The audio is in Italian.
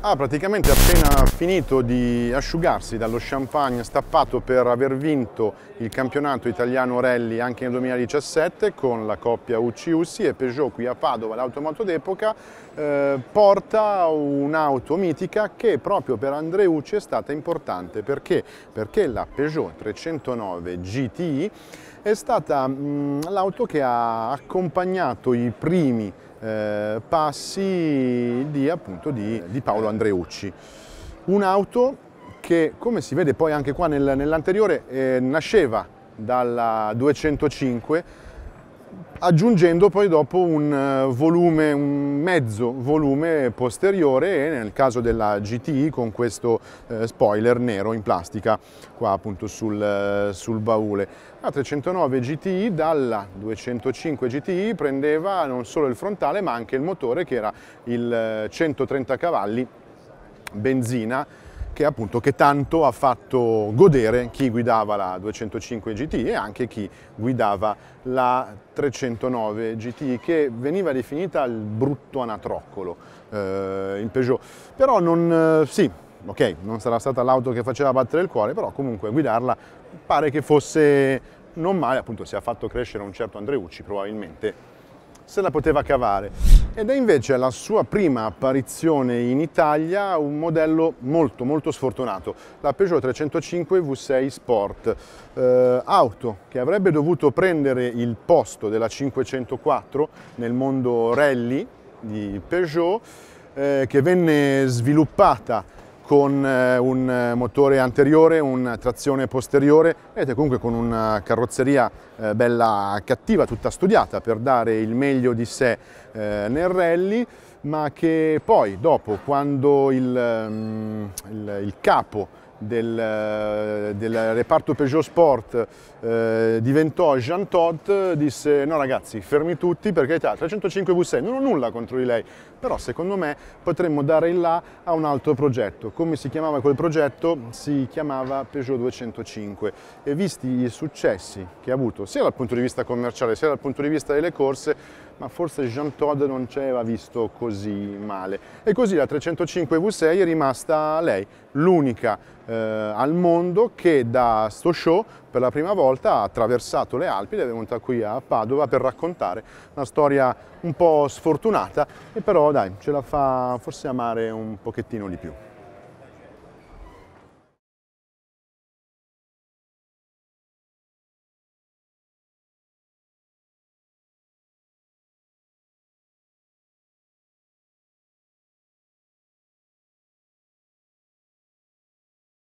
Ha praticamente appena finito di asciugarsi dallo champagne stappato per aver vinto il campionato italiano rally anche nel 2017 con la coppia UCI UCI e Peugeot qui a Padova, l'automoto d'epoca, eh, porta un'auto mitica che proprio per Andreucci è stata importante perché, perché la Peugeot 309 GTI è stata mm, l'auto che ha accompagnato i primi eh, passi il appunto di, di Paolo Andreucci. Un'auto che come si vede poi anche qua nel, nell'anteriore eh, nasceva dalla 205 aggiungendo poi dopo un eh, volume, un mezzo volume posteriore e nel caso della GTI con questo eh, spoiler nero in plastica qua appunto sul, eh, sul baule. La 309 GTI dalla 205 GTI prendeva non solo il frontale ma anche il motore che era il 130 cavalli benzina che, appunto, che tanto ha fatto godere chi guidava la 205 GT e anche chi guidava la 309 GT che veniva definita il brutto anatroccolo eh, in Peugeot. Però non, eh, sì, ok, non sarà stata l'auto che faceva battere il cuore, però comunque guidarla pare che fosse non male, appunto si è fatto crescere un certo Andreucci probabilmente se la poteva cavare. Ed è invece la sua prima apparizione in Italia un modello molto molto sfortunato, la Peugeot 305 V6 Sport, eh, auto che avrebbe dovuto prendere il posto della 504 nel mondo rally di Peugeot, eh, che venne sviluppata con eh, un eh, motore anteriore, una trazione posteriore, vedete comunque con una carrozzeria eh, bella cattiva, tutta studiata per dare il meglio di sé nel rally, ma che poi dopo quando il, ehm, il, il capo del, del reparto Peugeot Sport eh, diventò Jean Todt, disse no ragazzi fermi tutti perché carità 305 V6 non ho nulla contro di lei, però secondo me potremmo dare il là a un altro progetto. Come si chiamava quel progetto? Si chiamava Peugeot 205 e visti i successi che ha avuto sia dal punto di vista commerciale sia dal punto di vista delle corse ma forse Jean Todd non ci aveva visto così male. E così la 305 V6 è rimasta lei, l'unica eh, al mondo che da sto show per la prima volta ha attraversato le Alpi ed è venuta qui a Padova per raccontare una storia un po' sfortunata e però dai ce la fa forse amare un pochettino di più.